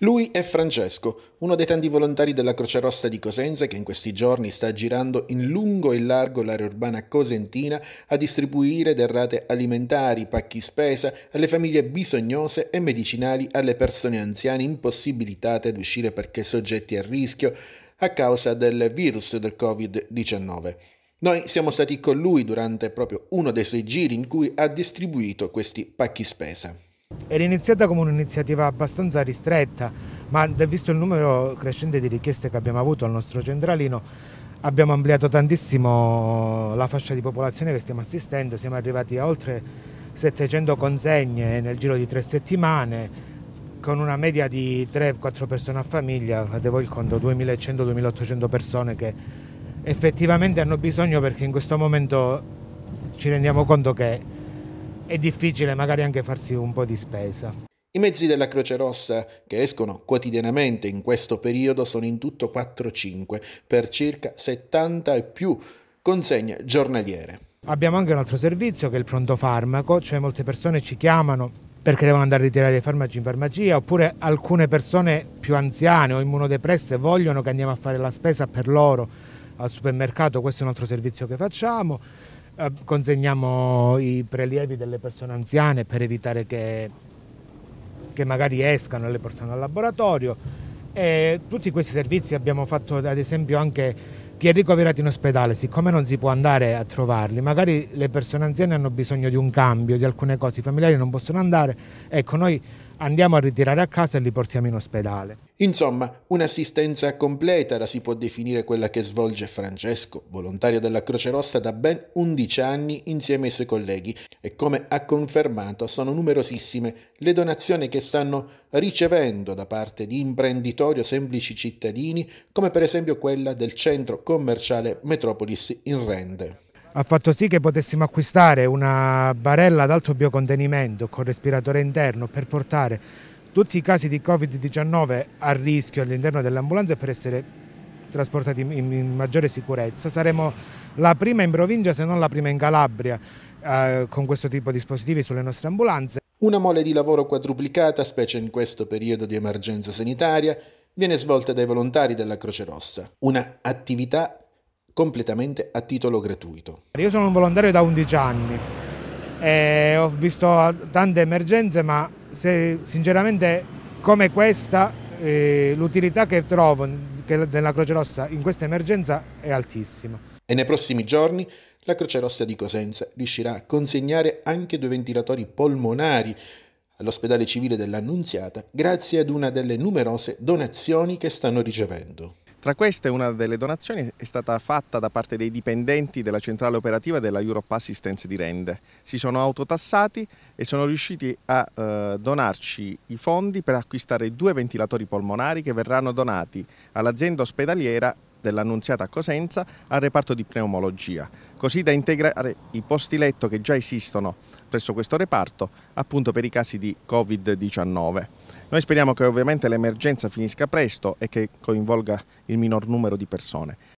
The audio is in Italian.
Lui è Francesco, uno dei tanti volontari della Croce Rossa di Cosenza che in questi giorni sta girando in lungo e largo l'area urbana cosentina a distribuire derrate alimentari, pacchi spesa alle famiglie bisognose e medicinali alle persone anziane impossibilitate ad uscire perché soggetti a rischio a causa del virus del Covid-19. Noi siamo stati con lui durante proprio uno dei suoi giri in cui ha distribuito questi pacchi spesa. Era iniziata come un'iniziativa abbastanza ristretta, ma visto il numero crescente di richieste che abbiamo avuto al nostro centralino, abbiamo ampliato tantissimo la fascia di popolazione che stiamo assistendo, siamo arrivati a oltre 700 consegne nel giro di tre settimane, con una media di 3-4 persone a famiglia, fate voi il conto, 2100-2800 persone che effettivamente hanno bisogno perché in questo momento ci rendiamo conto che è difficile magari anche farsi un po' di spesa. I mezzi della Croce Rossa che escono quotidianamente in questo periodo sono in tutto 4-5 per circa 70 e più consegne giornaliere. Abbiamo anche un altro servizio che è il pronto farmaco, cioè molte persone ci chiamano perché devono andare a ritirare dei farmaci in farmacia oppure alcune persone più anziane o immunodepresse vogliono che andiamo a fare la spesa per loro al supermercato, questo è un altro servizio che facciamo eh, consegniamo i prelievi delle persone anziane per evitare che, che magari escano e le portano al laboratorio. E tutti questi servizi abbiamo fatto ad esempio anche chi è ricoverato in ospedale, siccome non si può andare a trovarli, magari le persone anziane hanno bisogno di un cambio, di alcune cose, i familiari non possono andare, ecco noi andiamo a ritirare a casa e li portiamo in ospedale. Insomma, un'assistenza completa la si può definire quella che svolge Francesco, volontario della Croce Rossa da ben 11 anni insieme ai suoi colleghi e come ha confermato sono numerosissime le donazioni che stanno ricevendo da parte di imprenditori o semplici cittadini, come per esempio quella del centro commerciale Metropolis in Rende ha fatto sì che potessimo acquistare una barella ad alto biocontenimento con respiratore interno per portare tutti i casi di Covid-19 a rischio all'interno dell'ambulanza per essere trasportati in, maggiore sicurezza. Saremo la prima in provincia, se non la prima in Calabria, eh, con questo tipo di dispositivi sulle nostre ambulanze. Una mole di lavoro quadruplicata, specie in questo periodo di emergenza sanitaria, viene svolta dai volontari della Croce Rossa. Una attività completamente a titolo gratuito. Io sono un volontario da 11 anni e ho visto tante emergenze ma se, sinceramente come questa eh, l'utilità che trovo della Croce Rossa in questa emergenza è altissima. E nei prossimi giorni la Croce Rossa di Cosenza riuscirà a consegnare anche due ventilatori polmonari all'ospedale civile dell'Annunziata grazie ad una delle numerose donazioni che stanno ricevendo. Tra queste una delle donazioni è stata fatta da parte dei dipendenti della centrale operativa della Europe Assistance di Rende. Si sono autotassati e sono riusciti a eh, donarci i fondi per acquistare due ventilatori polmonari che verranno donati all'azienda ospedaliera dell'Annunziata a Cosenza al reparto di pneumologia, così da integrare i posti letto che già esistono presso questo reparto appunto per i casi di Covid-19. Noi speriamo che ovviamente l'emergenza finisca presto e che coinvolga il minor numero di persone.